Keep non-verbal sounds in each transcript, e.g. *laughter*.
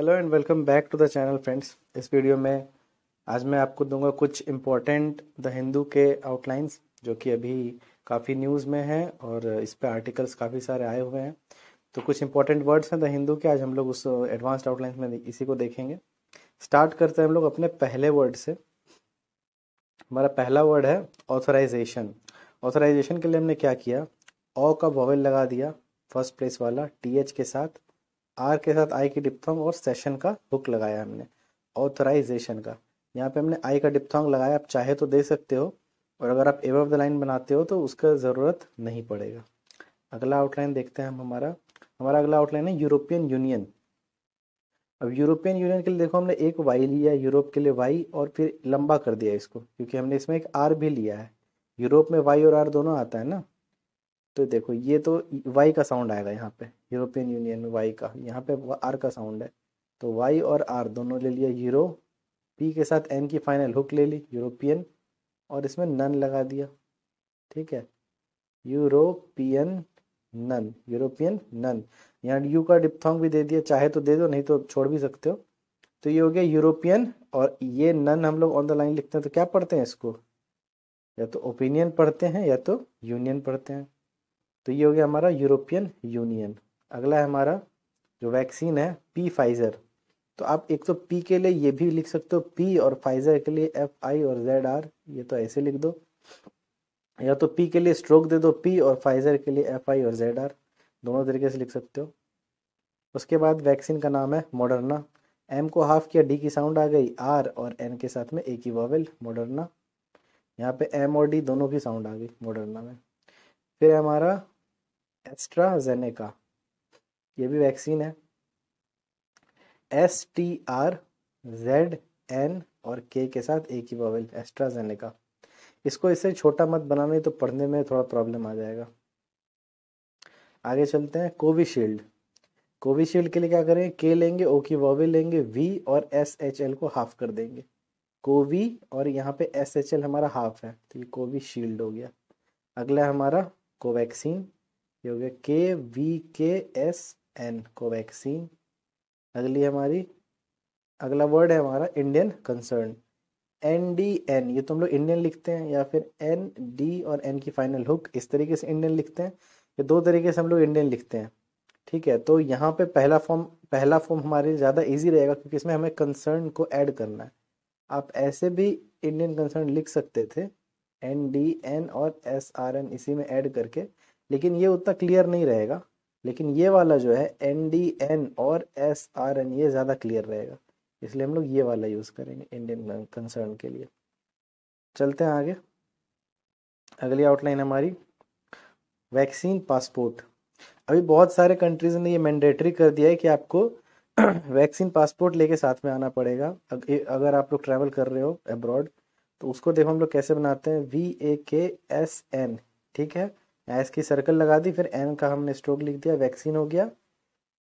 hello and welcome back to the channel friends इस video में आज मैं आपको दूंगा कुछ इम्पोर्टेंट द हिंदू के आउटलाइंस जो कि अभी काफ़ी न्यूज़ में है और इस पर आर्टिकल्स काफ़ी सारे आए हुए हैं तो कुछ इंपॉर्टेंट वर्ड्स हैं द हिंदू के आज हम लोग उस एडवांस्ड आउटलाइंस में इसी को देखेंगे स्टार्ट करते हैं हम लोग अपने पहले वर्ड से हमारा पहला वर्ड है ऑथराइजेशन ऑथराइजेशन के लिए हमने क्या किया ओ का वॉवल लगा दिया फर्स्ट प्लेस वाला टी के साथ आर के साथ आई की डिप्थोंग और सेशन का हुक लगाया हमने ऑथराइजेशन का यहाँ पे हमने आई का डिप्थोंग लगाया आप चाहे तो दे सकते हो और अगर आप एव द लाइन बनाते हो तो उसका ज़रूरत नहीं पड़ेगा अगला आउटलाइन देखते हैं हम हमारा हमारा अगला आउटलाइन है यूरोपियन यूनियन अब यूरोपियन यूनियन के लिए देखो हमने एक वाई लिया यूरोप के लिए वाई और फिर लंबा कर दिया इसको क्योंकि हमने इसमें एक आर भी लिया है यूरोप में वाई और आर दोनों आता है ना तो देखो ये तो वाई का साउंड आएगा यहाँ पे यूरोपियन यूनियन में वाई का यहाँ पे आर का साउंड है तो वाई और आर दोनों ले लिया यूरो पी के साथ एन की फाइनल हुक ले ली यूरोपियन और इसमें नन लगा दिया ठीक है यूरोपियन नन यूरोपियन नन यहाँ यू का डिपथोंग भी दे दिया चाहे तो दे दो नहीं तो छोड़ भी सकते हो तो ये हो गया यूरोपियन और ये नन हम लोग ऑन द लाइन लिखते हैं तो क्या पढ़ते हैं इसको या तो ओपिनियन पढ़ते हैं या तो यूनियन पढ़ते हैं तो ये हो गया हमारा यूरोपियन यूनियन अगला है हमारा जो वैक्सीन है पी फाइज़र तो आप एक तो पी के लिए ये भी लिख सकते हो पी और फाइजर के लिए एफ आई और जेड आर ये तो ऐसे लिख दो या तो पी के लिए स्ट्रोक दे दो पी और फाइजर के लिए एफ आई और जेड आर दोनों तरीके से लिख सकते हो उसके बाद वैक्सीन का नाम है मॉडर्ना एम को हाफ किया डी की साउंड आ गई आर और एन के साथ में एक ही वॉवल मॉडर्ना यहाँ पे एम और डी दोनों की साउंड आ गई मॉडर्ना में फिर हमारा एस्ट्राजेनेका ये भी वैक्सीन है S T R Z N और के के साथ एक ही वॉवल एस्ट्राजेनेका इसको इसे छोटा मत बनाने तो पढ़ने में थोड़ा प्रॉब्लम आ जाएगा आगे चलते हैं कोविशील्ड कोविशील्ड के लिए क्या करेंगे के लेंगे ओ की वॉवल लेंगे वी और एस एच एल को हाफ कर देंगे कोवी और यहाँ पे एस एच एल हमारा हाफ है तो ये कोविशील्ड हो गया अगला हमारा कोवैक्सीन ये हो गया के वी के एस एन कोवैक्सीन अगली हमारी अगला वर्ड है हमारा Indian concern N D N ये तो हम लोग इंडियन लिखते हैं या फिर एन डी और एन की फाइनल हुक इस तरीके से इंडियन लिखते हैं ये दो तरीके से हम लोग इंडियन लिखते हैं ठीक है तो यहाँ पे पहला फॉर्म पहला फॉर्म हमारे ज़्यादा इजी रहेगा क्योंकि इसमें हमें कंसर्न को ऐड करना है आप ऐसे भी इंडियन कंसर्न लिख सकते थे एन डी एन और एस आर एन इसी में ऐड करके लेकिन ये उतना क्लियर नहीं रहेगा लेकिन ये वाला जो है एन डी एन और एस आर एन ये ज़्यादा क्लियर रहेगा इसलिए हम लोग ये वाला यूज़ करेंगे इंडियन कंसर्न के लिए चलते हैं आगे अगली आउटलाइन हमारी वैक्सीन पासपोर्ट अभी बहुत सारे कंट्रीज ने ये मैंडेटरी कर दिया है कि आपको वैक्सीन *clears throat* पासपोर्ट लेके साथ में आना पड़ेगा अगर आप लोग ट्रैवल कर रहे हो अब्रॉड तो उसको देखो हम लोग कैसे बनाते हैं वी ए के एस एन ठीक है एस की सर्कल लगा दी फिर एन का हमने स्ट्रोक लिख दिया वैक्सीन हो गया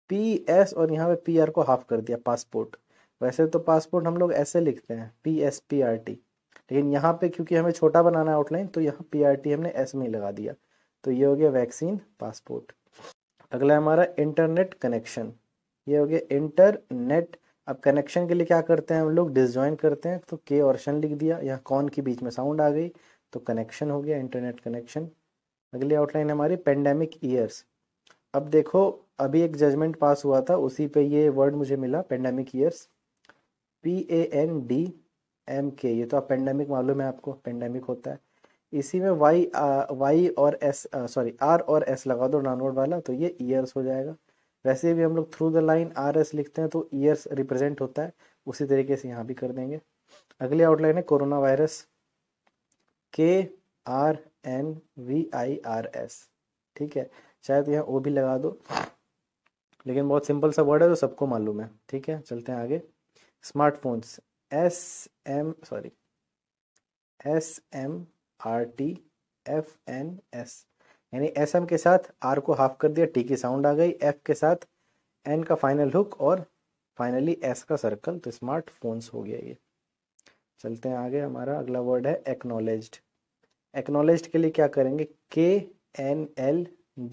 पी एस और यहाँ पे पी आर को हाफ कर दिया पासपोर्ट वैसे तो पासपोर्ट हम लोग ऐसे लिखते हैं P S P R T लेकिन यहाँ पे क्योंकि हमें छोटा बनाना है आउटलाइन तो यहाँ पी आर टी हमने एस में ही लगा दिया तो ये हो गया वैक्सीन पासपोर्ट अगला हमारा इंटरनेट कनेक्शन ये हो गया इंटरनेट अब कनेक्शन के लिए क्या करते हैं हम लोग डिसजॉइन करते हैं तो के और शन लिख दिया यहाँ कौन के बीच में साउंड आ गई तो कनेक्शन हो गया इंटरनेट कनेक्शन अगली आउटलाइन हमारी पेंडेमिक ईयर्स अब देखो अभी एक जजमेंट पास हुआ था उसी पे ये वर्ड मुझे मिला pandemic years P A N D M K ये तो आप पेंडेमिक मालूम है आपको पेंडेमिक होता है इसी में वाई आ, वाई और एस सॉरी आर और एस लगा दो डाउनवर्ड वाला तो ये ईयर्स हो जाएगा वैसे भी हम लोग through the line R S लिखते हैं तो ईयर्स रिप्रेजेंट होता है उसी तरीके से यहाँ भी कर देंगे अगली आउटलाइन है corona virus K R N V I R S ठीक है शायद यहाँ ओ भी लगा दो लेकिन बहुत सिंपल सा वर्ड है तो सबको मालूम है ठीक है चलते हैं आगे smartphones S M sorry S M R T F N S यानी एस एम के साथ आर को हाफ कर दिया टी की साउंड आ गई एफ के साथ एन का फाइनल हुक और फाइनली एस का सर्कल तो स्मार्टफोन्स हो गया ये चलते हैं आगे हमारा अगला वर्ड है एक्नोलेज्ड एक्नोलेज के लिए क्या करेंगे के एन एल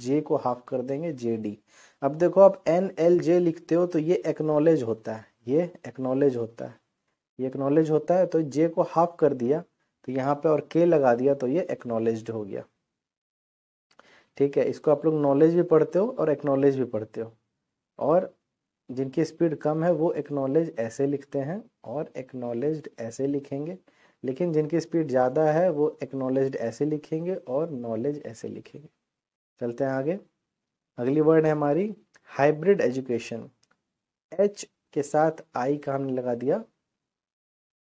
जे को हाफ कर देंगे जे डी अब देखो आप एन एल जे लिखते हो तो ये एक्नोलेज होता है ये एक्नोलेज होता है ये एक्नोलेज होता है तो जे को हाफ कर दिया तो यहाँ पे और के लगा दिया तो ये एक्नोलेज हो गया ठीक है इसको आप लोग नॉलेज भी पढ़ते हो और एक्नोलेज भी पढ़ते हो और जिनकी स्पीड कम है वो एक्नोलेज ऐसे लिखते हैं और एक्नोलेज ऐसे लिखेंगे लेकिन जिनकी स्पीड ज़्यादा है वो एक्नोलेज ऐसे लिखेंगे और नॉलेज ऐसे लिखेंगे चलते हैं आगे अगली वर्ड है हमारी हाइब्रिड एजुकेशन एच के साथ आई का हमने लगा दिया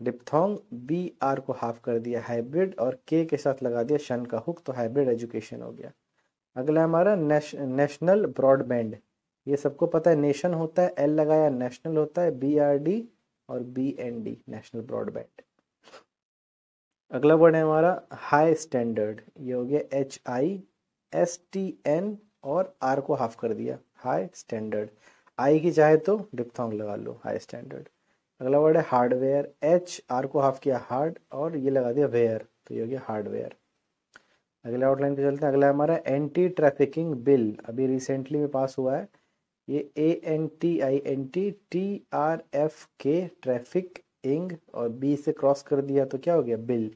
डिपथोंग बी आर को हाफ कर दिया हाइब्रिड और के के साथ लगा दिया शन का हुक तो हाइब्रिड एजुकेशन हो गया अगला हमारा नेश, नेशनल ब्रॉडबैंड ये सबको पता है नेशन होता है एल लगाया नेशनल होता है बी आर डी और B N D national broadband अगला वर्ड है हमारा हाई स्टैंडर्ड ये हो गया H I S T N और आर को हाफ कर दिया हाई स्टैंडर्ड आई की चाहे तो डिपथोंग लगा लो हाई स्टैंडर्ड अगला वर्ड है हार्डवेयर एच आर को हाफ किया हार्ड और ये लगा दिया वेयर तो ये हो गया हार्डवेयर अगले आउटलाइन पे चलते हैं अगला हमारा एंटी ट्रैफिकिंग बिल अभी रिसेंटली में पास हुआ है ये A N T I N T T R F K traffic ing और बी से क्रॉस कर दिया तो क्या हो गया बिल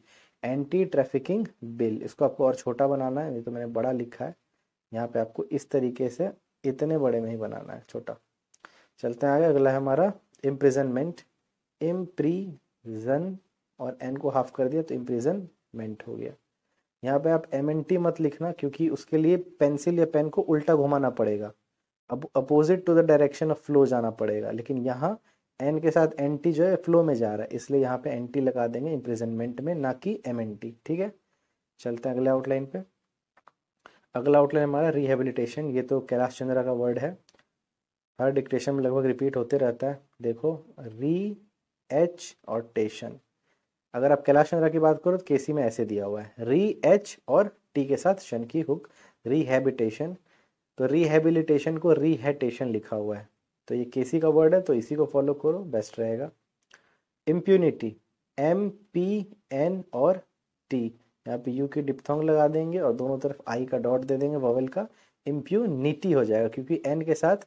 एंटी ट्रैफिकिंग बिल इसको आपको और छोटा बनाना है नहीं तो मैंने बड़ा लिखा है यहाँ पे आपको इस तरीके से इतने बड़े में ही बनाना है छोटा चलते हैं आगे अगला है हमारा इम्प्रिजनमेंट इम्प्रीजन और एन को हाफ कर दिया तो इम्प्रिजनमेंट हो गया यहाँ पे आप एम एन टी मत लिखना क्योंकि उसके लिए पेंसिल या पेन को उल्टा घुमाना पड़ेगा अब opposite to the direction of flow जाना पड़ेगा लेकिन यहाँ एन के साथ एन टी जो है फ्लो में जा रहा है इसलिए यहाँ पे एन टी लगा देंगे इम्प्रिजनमेंट में ना कि एम एन टी ठीक है चलते हैं अगले आउटलाइन पे अगला आउटलाइन हमारा रिहेबिलिटेशन ये तो कैलाश चंद्रा का वर्ड है हर डिक्टेशन में लगभग रिपीट होते रहता है देखो री एच और टेशन अगर आप कैलाश चंद्रा की बात करो तो केसी में ऐसे दिया हुआ है री एच और टी के साथ शन की हुक रिहेबिटेशन तो रिहेबिलिटेशन को रिहेटेशन लिखा हुआ है तो ये केसी का वर्ड है तो इसी को फॉलो करो बेस्ट रहेगा इम्प्यूनिटी एम पी एन और टी यहाँ पे यू की डिपथोंग लगा देंगे और दोनों तरफ आई का डॉट दे देंगे वोवेल का इम्प्यूनिटी हो जाएगा क्योंकि एन के साथ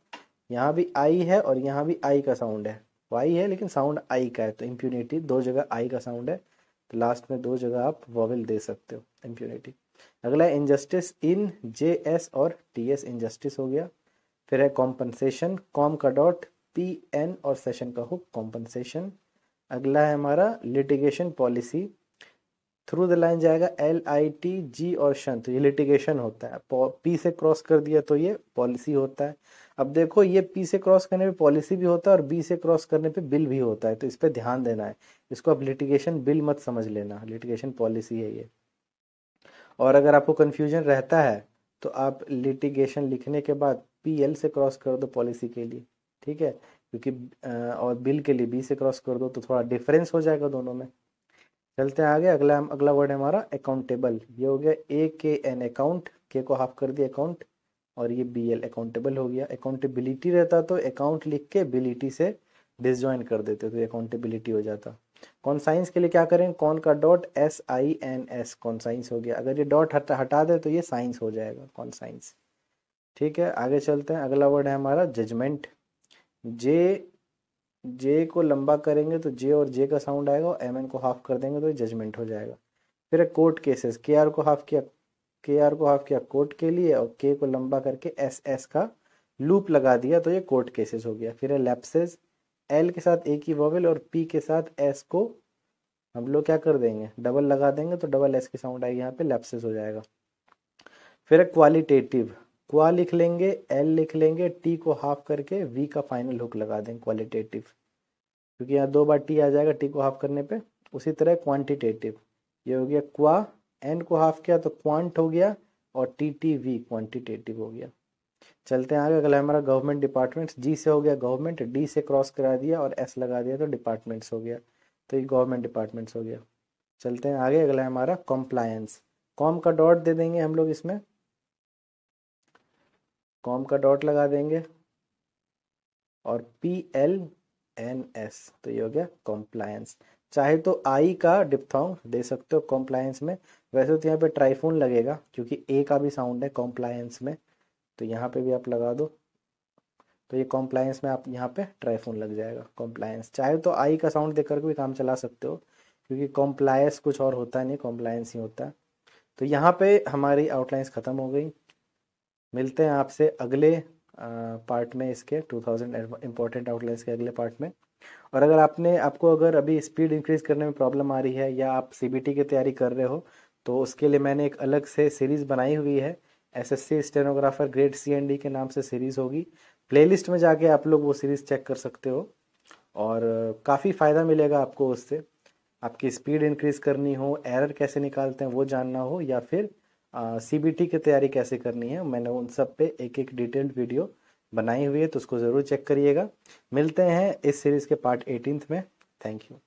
यहाँ भी आई है और यहाँ भी आई का साउंड है वाई है लेकिन साउंड आई का है तो इम्प्यूनिटी दो जगह आई का साउंड है तो लास्ट में दो जगह आप वोवेल दे सकते हो इम्प्यूनिटी अगला इनजस्टिस इन जे एस और टी एस इनजस्टिस हो गया फिर है कॉम्पनसेशन कॉम का डॉट पी एन और सेशन का हुक कॉम्पनसेशन अगला है हमारा litigation policy through the line जाएगा एल आई टी जी और शन तो ये लिटिगेशन होता है पी से क्रॉस कर दिया तो ये पॉलिसी होता है अब देखो ये पी से क्रॉस करने पे पॉलिसी भी होता है और बी से क्रॉस करने पे बिल भी होता है तो इस पर ध्यान देना है इसको अब लिटिगेशन बिल मत समझ लेना लिटिगेशन पॉलिसी है ये और अगर आपको कन्फ्यूजन रहता है तो आप लिटिगेशन लिखने के बाद पी एल से क्रॉस कर दो पॉलिसी के लिए ठीक है क्योंकि और बिल के लिए बी से क्रॉस कर दो तो थोड़ा डिफरेंस हो जाएगा दोनों में चलते हैं आगे अगला अगला वर्ड है हमारा अकाउंटेबल ये हो गया ए के एन अकाउंट के को हाफ कर दिया अकाउंट और ये बी एल अकाउंटेबल हो गया अकाउंटेबिलिटी रहता तो अकाउंट लिख के बिलिटी से डिसज्वाइन कर देते तो अकाउंटेबिलिटी हो जाता कौन साइंस के लिए क्या करें कौन का dot S I N S conscience हो गया अगर ये डॉट हटा हटा दे तो ये साइंस हो जाएगा कौन साइंस ठीक है आगे चलते हैं अगला वर्ड है हमारा जजमेंट जे जे को लंबा करेंगे तो जे और जे का साउंड आएगा और एम एन को हाफ कर देंगे तो जजमेंट हो जाएगा फिर है कोर्ट केसेस के आर को हाफ किया के आर को हाफ किया कोर्ट के लिए और के को लंबा करके एस एस का लूप लगा दिया तो ये कोर्ट केसेस हो गया फिर है लैप्सेस एल के साथ ए की वोवेल और पी के साथ एस को हम लोग क्या कर देंगे डबल लगा देंगे तो डबल एस की साउंड आएगी यहाँ पे लैप्सेस हो जाएगा फिर है क्वालिटेटिव क्वा लिख लेंगे एल लिख लेंगे टी को हाफ करके वी का फाइनल हुक लगा देंगे क्वालिटेटिव क्योंकि यहाँ दो बार टी आ जाएगा टी को हाफ करने पे उसी तरह क्वांटिटेटिव ये हो गया क्वा एन को हाफ किया तो क्वांट हो गया और टी टी वी क्वांटिटेटिव हो गया चलते हैं आगे अगला हमारा गवर्नमेंट डिपार्टमेंट्स जी से हो गया गवर्नमेंट डी से क्रॉस करा दिया और एस लगा दिया तो डिपार्टमेंट्स हो गया तो ये गवर्नमेंट डिपार्टमेंट्स हो गया चलते हैं आगे अगला हमारा कॉम्प्लायंस कॉम का डॉट दे देंगे हम लोग इसमें कॉम का डॉट लगा देंगे और पी एल एन एस तो ये हो गया कॉम्प्लायंस चाहे तो आई का डिपथोंग दे सकते हो कॉम्प्लायंस में वैसे तो यहाँ पे ट्राइफोन लगेगा क्योंकि ए का भी साउंड है कॉम्प्लायंस में तो यहाँ पे भी आप लगा दो तो ये कॉम्प्लायंस में आप यहाँ पे ट्राइफोन लग जाएगा कॉम्प्लायंस चाहे तो आई का साउंड देख करके भी काम चला सकते हो क्योंकि कॉम्प्लायंस कुछ और होता नहीं कॉम्प्लायंस ही होता है तो यहाँ पे हमारी आउटलाइंस ख़त्म हो गई मिलते हैं आपसे अगले पार्ट में इसके 2000 इंपॉर्टेंट आउटलाइंस के अगले पार्ट में और अगर आपने आपको अगर अभी स्पीड इंक्रीज करने में प्रॉब्लम आ रही है या आप सी की तैयारी कर रहे हो तो उसके लिए मैंने एक अलग से सीरीज़ बनाई हुई है S S C stenographer grade C के नाम से सीरीज़ होगी प्लेलिस्ट में जाके आप लोग वो सीरीज़ चेक कर सकते हो और काफ़ी फ़ायदा मिलेगा आपको उससे आपकी स्पीड इंक्रीज़ करनी हो एरर कैसे निकालते हैं वो जानना हो या फिर सीबीटी की तैयारी कैसे करनी है मैंने उन सब पे एक एक डिटेल्ड वीडियो बनाई हुई है तो उसको ज़रूर चेक करिएगा मिलते हैं इस सीरीज़ के पार्ट एटीनथ में थैंक यू